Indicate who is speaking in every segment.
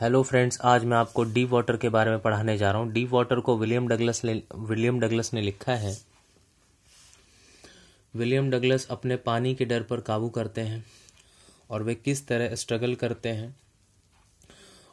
Speaker 1: hello friends आज मैं आपको डीप वाटर के बारे में पढ़ाने जा रहा हूँ डीप वाटर को विलियम डगलस ने विलियम डगलस ने लिखा है विलियम डगलस अपने पानी के डर पर काबू करते हैं और वे किस तरह स्ट्रगल करते हैं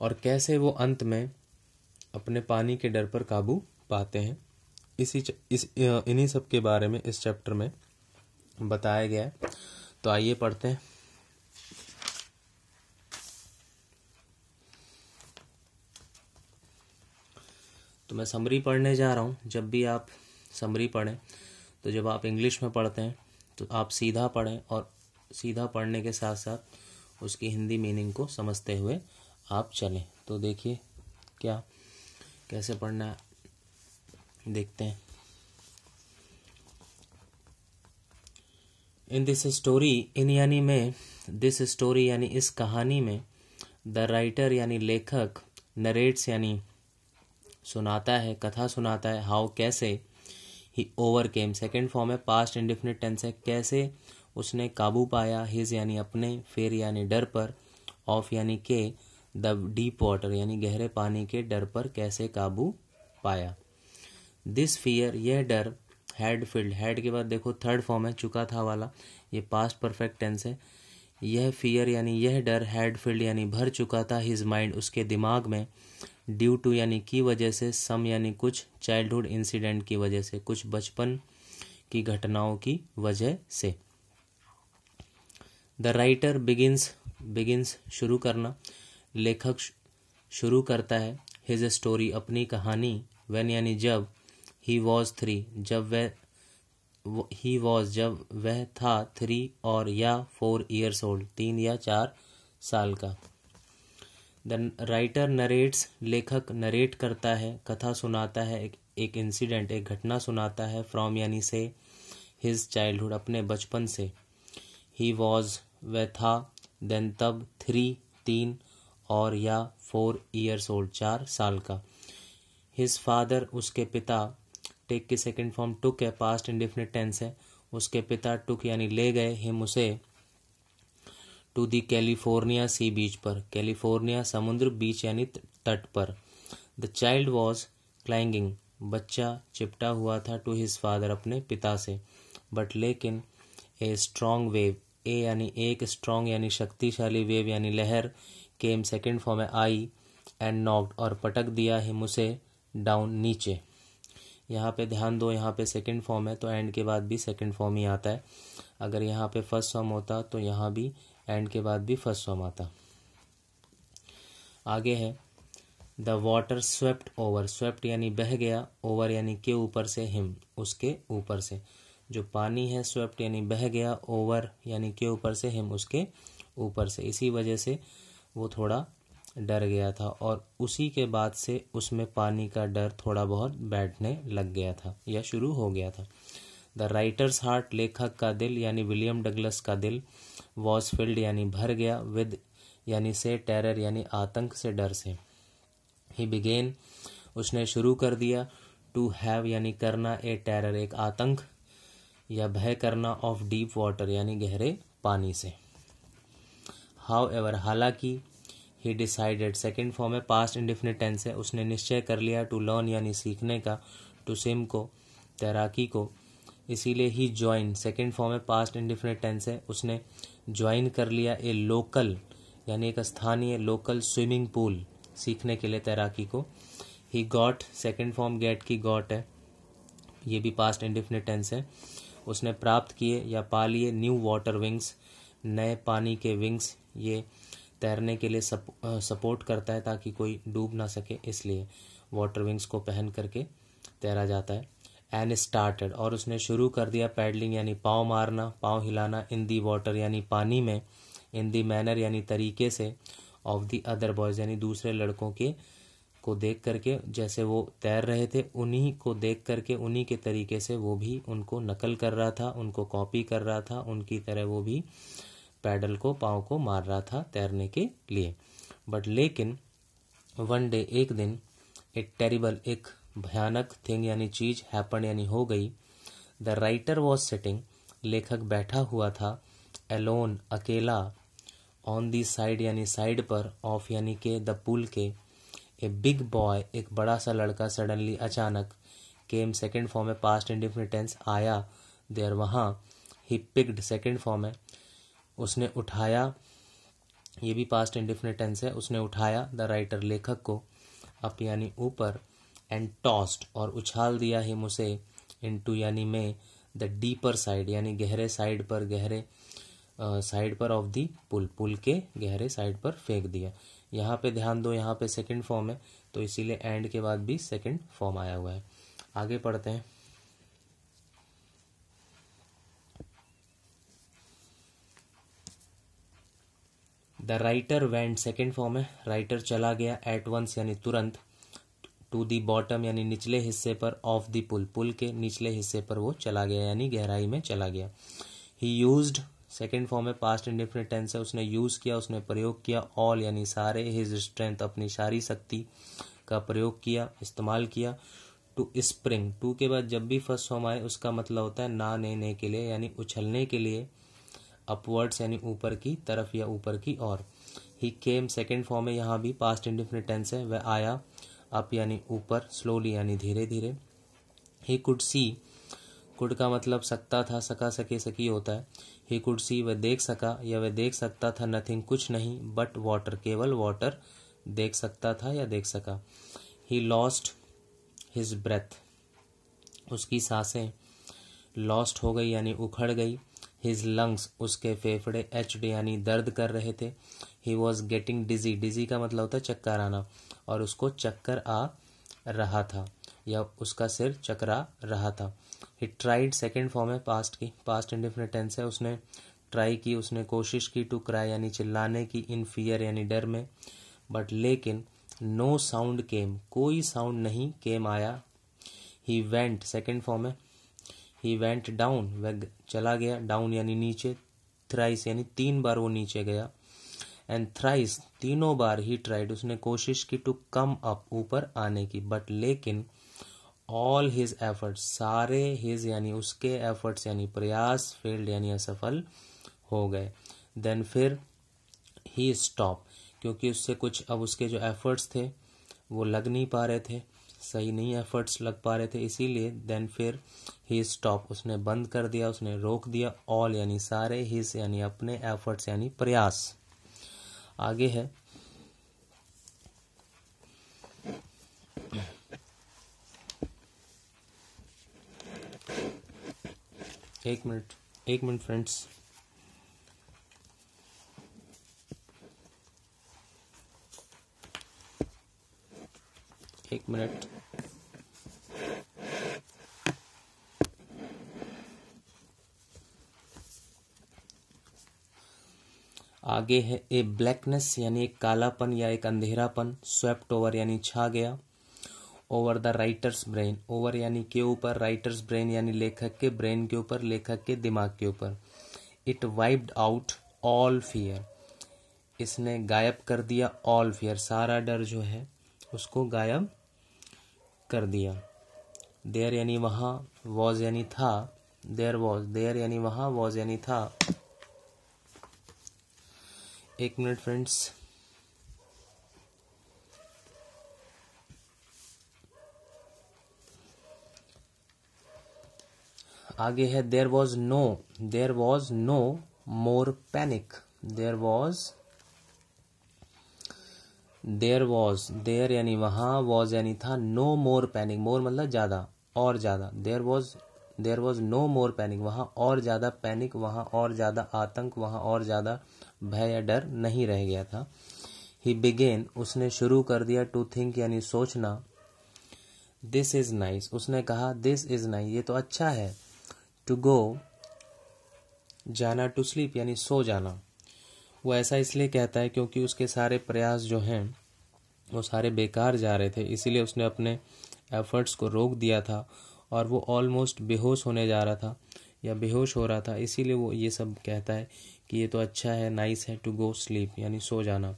Speaker 1: और कैसे वो अंत में अपने पानी के डर पर काबू पाते हैं इसी इस इन्हीं सब के बारे में इस चैप्टर में बताया गया है तो आइए पढ़ते हैं तो मैं समरी पढ़ने जा रहा हूँ जब भी आप समरी पढ़ें तो जब आप इंग्लिश में पढ़ते हैं तो आप सीधा पढ़ें और सीधा पढ़ने के साथ साथ उसकी हिंदी मीनिंग को समझते हुए आप चलें तो देखिए क्या कैसे पढ़ना है देखते हैं इन दिस स्टोरी इन यानी में दिस स्टोरी यानी इस कहानी में द राइटर यानी लेखक नरेट्स यानी सुनाता है कथा सुनाता है हाउ कैसे ही ओवरकेम सेकेंड फॉर्म है पास्ट इंडिफिनिट टेंस है कैसे उसने काबू पाया हिज यानी अपने फेर यानी डर पर ऑफ यानी के द डीप वाटर यानी गहरे पानी के डर पर कैसे काबू पाया दिस फियर यह डर हैड फील्ड हैड के बाद देखो थर्ड फॉर्म है चुका था वाला ये पास्ट परफेक्ट टेंस है यह फियर यानी यह डर हैड फील्ड यानी भर चुका था हिज माइंड उसके दिमाग में ड्यू टू यानी की वजह से सम यानी कुछ चाइल्डहुड इंसिडेंट की वजह से कुछ बचपन की घटनाओं की वजह से द राइटर बिगिंस बिगिंस शुरू करना लेखक शुरू करता है हिज स्टोरी अपनी कहानी वैन यानी जब ही वॉज थ्री जब वह ही वॉज जब वह था थ्री और या फोर ईयर्स ओल्ड तीन या चार साल का द राइटर नरेट्स लेखक नरेट करता है कथा सुनाता है एक, एक इंसिडेंट एक घटना सुनाता है फ्रॉम यानी से हिज चाइल्डहुड अपने बचपन से ही वॉज व था देन तब थ्री तीन और या फोर ईयर्स ओल्ड चार साल का हिज फादर उसके पिता टेक की सेकेंड फॉर्म टुक है पास्ट इंडिफिनिट टेंस है उसके पिता टुक यानी ले गए हिम उसे टू दी कैलिफोर्निया सी बीच पर कैलिफोर्निया समुद्र बीच यानी तट पर द चाइल्ड वॉज क्लाइंगिंग बच्चा चिपटा हुआ था टू हिज फादर अपने पिता से बट लेकिन ए स्ट्रॉन्ग वेव ए यानी एक स्ट्रॉन्ग यानी शक्तिशाली वेव यानी लहर केम सेकेंड फॉर्म में आई एंड नॉक्ड और पटक दिया हिम उसे डाउन नीचे यहाँ पे ध्यान दो यहाँ पे सेकेंड फॉर्म है तो एंड के बाद भी सेकेंड फॉर्म ही आता है अगर यहाँ पे फर्स्ट फॉर्म होता तो यहाँ भी एंड के बाद भी फर्स्ट फॉर्म आता आगे है the water swept over swept यानी बह गया ओवर यानी के ऊपर से हिम उसके ऊपर से जो पानी है स्वेप्ट यानी बह गया ओवर यानी के ऊपर से हिम उसके ऊपर से इसी वजह से वो थोड़ा डर गया था और उसी के बाद से उसमें पानी का डर थोड़ा बहुत बैठने लग गया था या शुरू हो गया था द राइटर्स हार्ट लेखक का दिल यानी विलियम डगलस का दिल वॉज फिल्ड यानी भर गया विद यानी से टेरर यानी आतंक से डर से ही बिगेन उसने शुरू कर दिया टू हैव यानी करना ए टेरर एक आतंक या भय करना ऑफ डीप वाटर यानी गहरे पानी से हाउ एवर हालांकि ही डिसाइडेड सेकेंड फॉर्म है पास्ट इंडिफिनिट टेंस है उसने निश्चय कर लिया टू लर्न यानी सीखने का टू सिम को तैराकी को इसीलिए ही ज्वाइन सेकेंड फॉर्म है पास्ट इंडिफिनिट टेंस है उसने ज्वाइन कर लिया ए लोकल यानी एक स्थानीय लोकल स्विमिंग पूल सीखने के लिए तैराकी को he got second form get की गॉट है ये भी पास्ट इंडिफिनिट टेंस है उसने प्राप्त किए या पा लिए न्यू वाटर विंग्स नए पानी के विंग्स ये तैरने के लिए सप, सपोर्ट करता है ताकि कोई डूब ना सके इसलिए वाटर विंग्स को पहन करके तैरा जाता है एंड स्टार्टेड और उसने शुरू कर दिया पैडलिंग यानी पाँव मारना पाँव हिलाना इन दी वाटर यानी पानी में इन दी मैनर यानी तरीके से ऑफ दी अदर बॉयज़ यानी दूसरे लड़कों के को देख करके जैसे वो तैर रहे थे उन्हीं को देख करके उन्हीं के तरीके से वो भी उनको नकल कर रहा था उनको कॉपी कर रहा था उनकी तरह वो भी पैडल को पाँव को मार रहा था तैरने के लिए बट लेकिन वन डे एक दिन एक टेरिबल एक भयानक थिंग यानी चीज हैपन यानी हो गई द राइटर वॉज सिटिंग लेखक बैठा हुआ था एलोन अकेला ऑन दी साइड यानी साइड पर ऑफ यानी के द पुल के ए बिग बॉय एक बड़ा सा लड़का सडनली अचानक केम सेकेंड फॉर्म में पास्ट इंडिफिनिटेंस आया देर वहाँ ही पिक्ड सेकेंड फॉर्म है उसने उठाया ये भी पास्ट इंडिफिनिटेंस है उसने उठाया द राइटर लेखक को अप यानी ऊपर एंड टॉस्ड और उछाल दिया हिम उसे टू यानी मैं द डीपर साइड यानी गहरे साइड पर गहरे साइड पर ऑफ दी पुल पुल के गहरे साइड पर फेंक दिया यहाँ पे ध्यान दो यहाँ पे सेकंड फॉर्म है तो इसीलिए एंड के बाद भी सेकंड फॉर्म आया हुआ है आगे पढ़ते हैं the writer went second form है राइटर चला गया एट वंस यानी तुरंत टू दी बॉटम यानी निचले हिस्से पर ऑफ दी पुल पुल के निचले हिस्से पर वो चला गया यानी गहराई में चला गया ही यूज सेकेंड फॉर्म है पास्ट डिफरेंट टेंस है उसने यूज़ किया उसने प्रयोग किया ऑल यानी सारे हिज स्ट्रेंथ अपनी सारी शक्ति का प्रयोग किया इस्तेमाल किया टू स्प्रिंग टू के बाद जब भी फर्स्ट फॉर्म आए उसका मतलब होता है ना लेने के लिए यानी उछलने के लिए अपवर्ड्स यानी ऊपर की तरफ या ऊपर की ओर ही केम सेकेंड फॉर्म है यहाँ भी पास्ट डिफरेंट टेंस है वह आया अप यानी ऊपर स्लोली यानी धीरे धीरे ही कुड सी कुड का मतलब सकता था सका सके सकी होता है ही कुड सी वह देख सका या वह देख सकता था नथिंग कुछ नहीं बट वाटर केवल वाटर देख सकता था या देख सका ही लॉस्ट हिज ब्रेथ उसकी सांसें लॉस्ट हो गई यानी उखड़ गई हिज लंग्स उसके फेफड़े एच डी यानी दर्द कर रहे थे ही वॉज गेटिंग डिजी डिजी का मतलब होता है चक्कर आना और उसको चक्कर आ रहा था या उसका सिर चकरा रहा था ही ट्राइड सेकेंड फॉर्म है पास्ट की पास्ट इंडिफिनिट टेंस है उसने ट्राई की उसने कोशिश की टू क्राई यानी चिल्लाने की इन फियर यानी डर में बट लेकिन नो साउंड केम कोई साउंड नहीं केम आया ही वेंट सेकेंड फॉर्म है ही वेंट डाउन वह चला गया डाउन यानी नीचे थ्राइस यानी तीन बार वो नीचे गया एंड थ्राइस तीनों बार ही ट्राइड उसने कोशिश की टू कम अप ऊपर आने की बट लेकिन ऑल हिज एफर्ट्स सारे हिज यानी उसके एफर्ट्स यानी प्रयास फेल्ड यानी असफल हो गए देन फिर ही स्टॉप क्योंकि उससे कुछ अब उसके जो एफर्ट्स थे वो लग नहीं पा रहे थे सही नहीं एफर्ट्स लग पा रहे थे इसीलिए देन फिर ही स्टॉप उसने बंद कर दिया उसने रोक दिया ऑल यानी सारे हिस यानी अपने एफर्ट्स यानी प्रयास आगे है एक मिनट एक मिनट फ्रेंड्स एक मिनट आगे है ए ब्लैकनेस यानी एक कालापन या एक अंधेरापन स्वेप्ट ओवर यानी छा गया over the writer's brain over यानी के ऊपर राइटर्स ब्रेन यानी लेखक के ब्रेन के ऊपर लेखक के दिमाग के ऊपर it wiped out all fear इसने गायब कर दिया ऑल फियर सारा डर जो है उसको गायब कर दिया देर यानी वहाँ वॉज यानी था देर वॉज देर यानी वहाँ वॉज यानी था एक मिनट फ्रेंड्स आगे है there was no there was no more panic there was there was there यानी वहाँ वॉज यानी था नो मोर पैनिक मोर मतलब ज़्यादा और ज़्यादा there was there was no more panic वहाँ और ज़्यादा पैनिक वहाँ और ज़्यादा आतंक वहाँ और ज़्यादा भय या डर नहीं रह गया था ही बिगेन उसने शुरू कर दिया टू थिंक यानी सोचना दिस इज़ नाइस उसने कहा दिस इज़ नाइस ये तो अच्छा है टू गो जाना टू स्लीप यानी सो जाना वो ऐसा इसलिए कहता है क्योंकि उसके सारे प्रयास जो हैं वो सारे बेकार जा रहे थे इसीलिए उसने अपने एफर्ट्स को रोक दिया था और वो ऑलमोस्ट बेहोश होने जा रहा था या बेहोश हो रहा था इसीलिए वो ये सब कहता है कि ये तो अच्छा है नाइस है टू गो स्लीप यानी सो जाना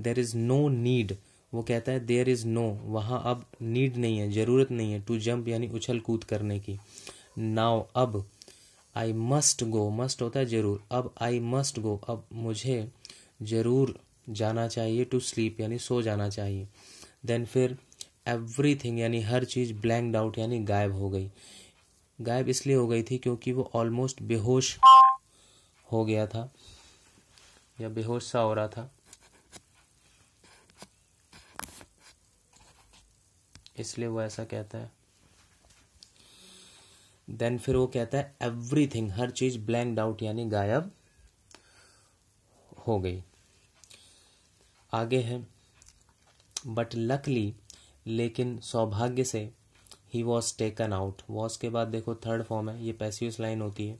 Speaker 1: देर इज़ नो नीड वो कहता है देर इज़ नो वहाँ अब नीड नहीं है ज़रूरत नहीं है टू जंप यानी उछल कूद करने की नाव अब आई मस्ट गो मस्ट होता है जरूर अब आई मस्ट गो अब मुझे जरूर जाना चाहिए टू स्लीप यानी सो जाना चाहिए देन फिर एवरी थिंग यानी हर चीज़ ब्लैंक आउट यानी गायब हो गई गायब इसलिए हो गई थी क्योंकि वो ऑलमोस्ट बेहोश हो गया था या बेहोश सा हो रहा था इसलिए वो ऐसा कहता है देन फिर वो कहता है एवरीथिंग हर चीज ब्लैंक आउट यानी गायब हो गई आगे है बट लकली लेकिन सौभाग्य से he was taken out was के बाद देखो थर्ड फॉर्म है ये पैसिवस लाइन होती है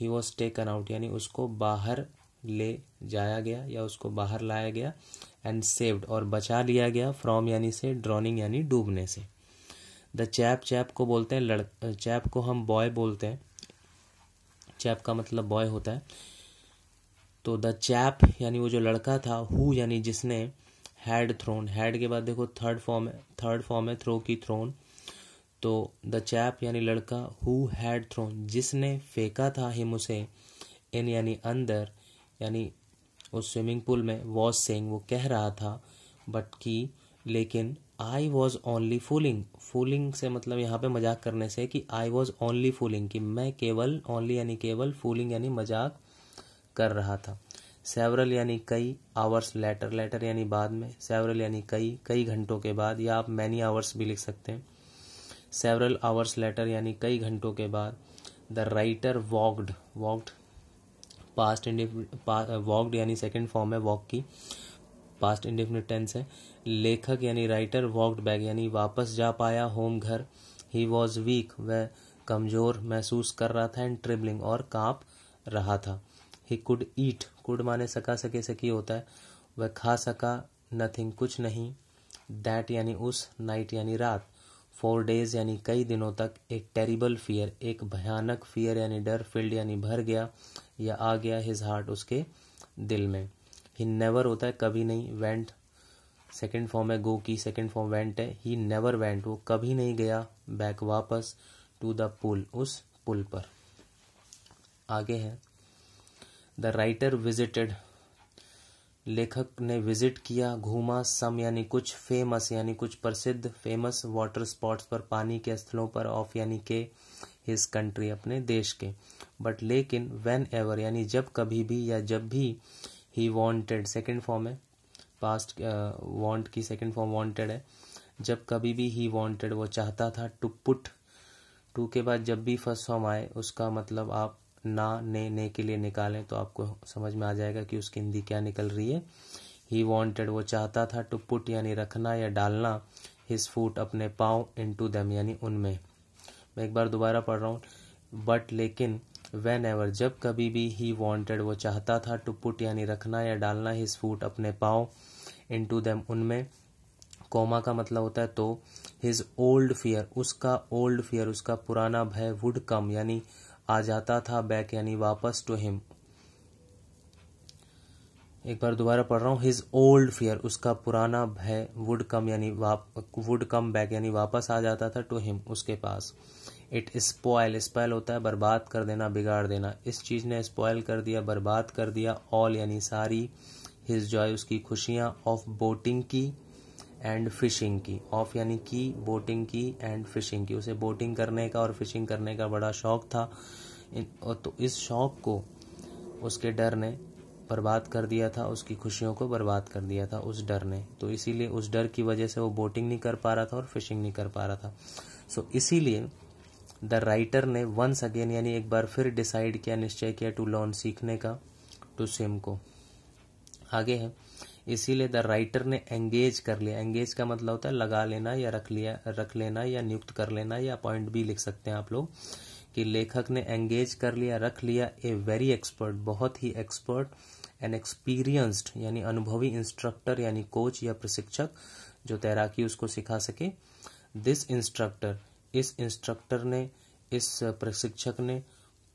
Speaker 1: ही वॉज टेकन आउट यानी उसको बाहर ले जाया गया या उसको बाहर लाया गया एंड सेव्ड और बचा लिया गया फ्रॉम यानी से ड्रॉनिंग यानी डूबने से द चैप चैप को बोलते हैं लड़ चैप को हम बॉय बोलते हैं चैप का मतलब बॉय होता है तो द चैप यानी वो जो लड़का था हु यानी जिसने हैड थ्रोन हैड के बाद देखो थर्ड फॉर्म है थर्ड फॉर्म है थ्रो की थ्रोन तो द चैप यानी लड़का हु हैड थ्रोन जिसने फेंका था हिम उसे इन यानी अंदर यानी उस स्विमिंग पूल में वॉज सेंग वो कह रहा था बट की लेकिन I was only fooling fooling से मतलब यहाँ पे मजाक करने से कि आई वॉज ओनली फूलिंग कि मैं केवल ओनली यानी केवल फूलिंग यानी मजाक कर रहा था सेवरल यानी कई आवर्स लेटर लेटर यानी बाद में सेवरल यानी कई कई घंटों के बाद या आप मैनी आवर्स भी लिख सकते हैं सेवरल आवर्स लेटर यानी कई घंटों के बाद the writer walked walked past इंडिफ वॉकड यानी सेकेंड फॉर्म है वॉक की पास्ट इंडिफिनिट टेंस है लेखक यानी राइटर वॉकड बैक यानी वापस जा पाया होम घर ही वॉज वीक वह कमज़ोर महसूस कर रहा था एंड ट्रिबलिंग और कांप रहा था ही कुड ईट कुड माने सका सके सकी होता है वह खा सका नथिंग कुछ नहीं दैट यानी उस नाइट यानी रात फोर डेज यानी कई दिनों तक एक टेरिबल फियर एक भयानक फियर यानी डर फील्ड यानी भर गया या आ गया हिज हार्ट उसके दिल में ही नेवर होता है कभी नहीं वेंट सेकेंड फॉर्म है गो की सेकेंड फॉर्म वेंट है ही नेवर वेंट वो कभी नहीं गया बैक वापस टू द पुल उस पुल पर आगे है द राइटर विजिटेड लेखक ने विजिट किया घूमा सम यानी कुछ फेमस यानी कुछ प्रसिद्ध फेमस वाटर स्पॉट्स पर पानी के स्थलों पर ऑफ यानी के हिज कंट्री अपने देश के बट लेकिन वेन एवर यानी जब कभी भी या जब भी ही वॉन्टेड सेकेंड फॉर्म है पास्ट वांट uh, की सेकेंड फॉर्म वॉन्टेड है जब कभी भी ही वॉन्टेड वो चाहता था टू पुट टू के बाद जब भी फर्स्ट फॉर्म आए उसका मतलब आप ना ने ने के लिए निकालें तो आपको समझ में आ जाएगा कि उसकी हिंदी क्या निकल रही है ही वॉन्टेड वो चाहता था टू पुट यानी रखना या डालना हिज फूट अपने पाँव इन टू दैम यानी उनमें मैं एक बार दोबारा पढ़ रहा हूँ बट लेकिन वैन एवर जब कभी भी ही वॉन्टेड वो चाहता था टू पुट यानी रखना या डालना हिज फूट अपने पाँव इन टू दैम उनमें कोमा का मतलब होता है तो हिज ओल्ड फियर उसका ओल्ड फियर उसका पुराना भय वुड कम यानी आ जाता था बैक यानी वापस टू हिम एक बार दोबारा पढ़ रहा हूँ हिज ओल्ड फियर उसका पुराना भय वुड कम यानी वुड कम बैक यानी वापस आ जाता था टू हिम उसके पास इट स्पॉयल स्पॉयल होता है बर्बाद कर देना बिगाड़ देना इस चीज़ ने स्पॉयल कर दिया बर्बाद कर दिया ऑल यानी सारी हिज जॉय उसकी खुशियाँ ऑफ बोटिंग की एंड फिशिंग की ऑफ यानी की बोटिंग की एंड फिशिंग की उसे बोटिंग करने का और फिशिंग करने का बड़ा शौक था तो इस शौक को उसके डर ने बर्बाद कर दिया था उसकी खुशियों को बर्बाद कर दिया था उस डर ने तो इसीलिए उस डर की वजह से वो बोटिंग नहीं कर पा रहा था और फिशिंग नहीं कर पा रहा था सो so, इसीलिए द राइटर ने वंस अगेन यानी एक बार फिर डिसाइड किया निश्चय किया टू लॉन सीखने का टू सिम को आगे है इसीलिए द राइटर ने एंगेज कर लिया एंगेज का मतलब होता है लगा लेना या रख लिया रख लेना या नियुक्त कर लेना या अपॉइंट भी लिख सकते हैं आप लोग कि लेखक ने एंगेज कर लिया रख लिया ए वेरी एक्सपर्ट बहुत ही एक्सपर्ट एंड एक्सपीरियंस्ड यानी अनुभवी इंस्ट्रक्टर यानी कोच या प्रशिक्षक जो तैराकी उसको सिखा सके दिस इंस्ट्रक्टर इस इंस्ट्रक्टर ने इस प्रशिक्षक ने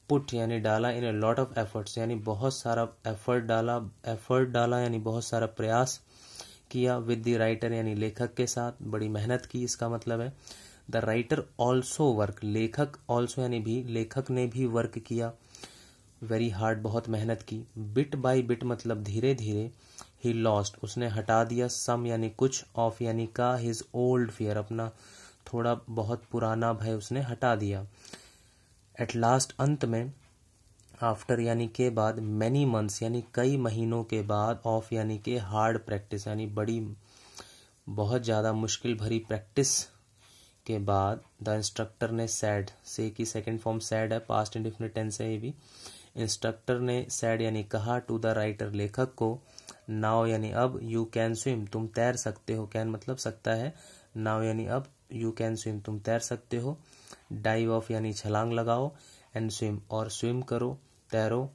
Speaker 1: पुट यानी डाला इन लॉट ऑफ एफर्ट्स यानी बहुत सारा एफर्ट डाला एफर्ट डाला यानी बहुत सारा प्रयास किया विद द राइटर यानी लेखक के साथ बड़ी मेहनत की इसका मतलब है द राइटर ऑल्सो वर्क लेखक ऑल्सो यानी भी लेखक ने भी वर्क किया वेरी हार्ड बहुत मेहनत की बिट बाय बिट मतलब धीरे धीरे ही लॉस्ट उसने हटा दिया सम यानी कुछ ऑफ यानी का हिज ओल्ड फियर अपना थोड़ा बहुत पुराना भय उसने हटा दिया एट लास्ट अंत में आफ्टर यानी के बाद मैनी मंथ्स यानी कई महीनों के बाद ऑफ यानी के हार्ड प्रैक्टिस यानी बड़ी बहुत ज़्यादा मुश्किल भरी प्रैक्टिस के बाद द इंस्ट्रक्टर ने सैड से की सेकेंड फॉर्म सैड है पास्ट इंडिफिनिट टेंस है ये भी इंस्ट्रक्टर ने सैड यानी कहा टू द राइटर लेखक को नाव यानी अब यू कैन स्विम तुम तैर सकते हो कैन मतलब सकता है नाव यानी अब यू कैन स्विम तुम तैर सकते हो डाइव ऑफ यानी छलांग लगाओ एंड स्विम और स्विम करो तैरो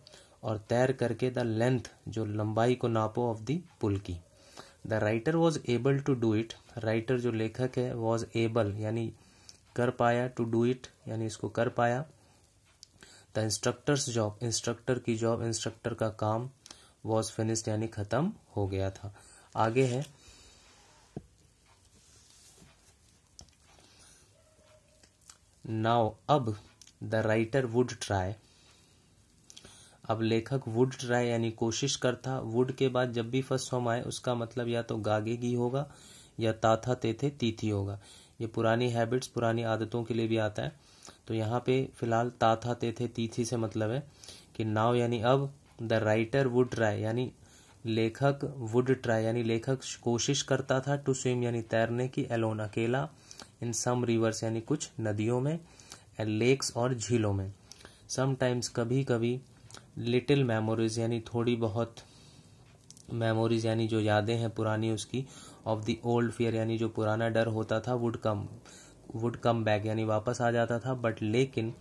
Speaker 1: और तैर करके द लेंथ जो लंबाई को नापो ऑफ द पुल की the writer was able to do it writer जो लेखक है वॉज एबल यानी कर पाया टू डू इट यानी इसको कर पाया द इंस्ट्रक्टर्स जॉब इंस्ट्रक्टर की जॉब इंस्ट्रक्टर का काम वॉज फिनिश्ड यानी ख़त्म हो गया था आगे है नाउ अब द राइटर वुड ट्राई अब लेखक वुड ट्राई यानी कोशिश करता वुड के बाद जब भी फर्स्ट फॉर्म आए उसका मतलब या तो गागेगी होगा या ताथा तेथे तीथी होगा ये पुरानी हैबिट्स पुरानी आदतों के लिए भी आता है तो यहाँ पे फिलहाल ताथा तेथे तीथी से मतलब है कि नाव यानी अब द राइटर वुड ट्राई यानी लेखक वुड ट्राई यानी लेखक कोशिश करता था टू स्विम यानी तैरने की एलोन अकेला इन सम रिवर्स यानी कुछ नदियों में एंड लेक्स और झीलों में समटाइम्स कभी कभी लिटिल मेमोरीज यानी थोड़ी बहुत मेमोरीज यानी जो यादें हैं पुरानी उसकी ऑफ द ओल्ड फियर यानी जो पुराना डर होता था would come would come back यानी वापस आ जाता था बट लेकिन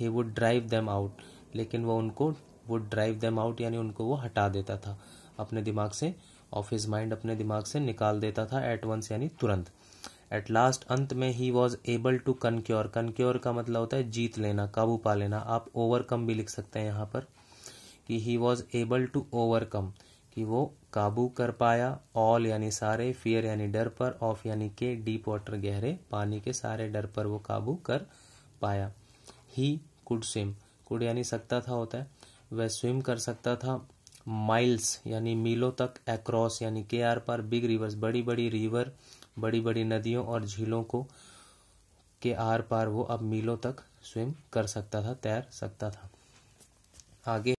Speaker 1: he would drive them out लेकिन वो उनको वुड ड्राइव देम आउट यानी उनको वो हटा देता था अपने दिमाग से ऑफ हिज माइंड अपने दिमाग से निकाल देता था एट वंस यानी तुरंत एट लास्ट अंत में he was able to conquer conquer का मतलब होता है जीत लेना काबू पा लेना आप ओवरकम भी लिख सकते हैं यहाँ पर कि he was able to overcome कि वो काबू कर पाया ऑल यानी सारे फियर यानी डर पर ऑफ यानी के डीप वाटर गहरे पानी के सारे डर पर वो काबू कर पाया ही कुड स्विम कुड यानी सकता था होता है वह स्विम कर सकता था माइल्स यानी मीलों तक एक्रॉस यानी के आर पर बिग रिवर्स बड़ी बड़ी रिवर बड़ी बड़ी नदियों और झीलों को के आर पार वो अब मीलों तक स्विम कर सकता था तैर सकता था आगे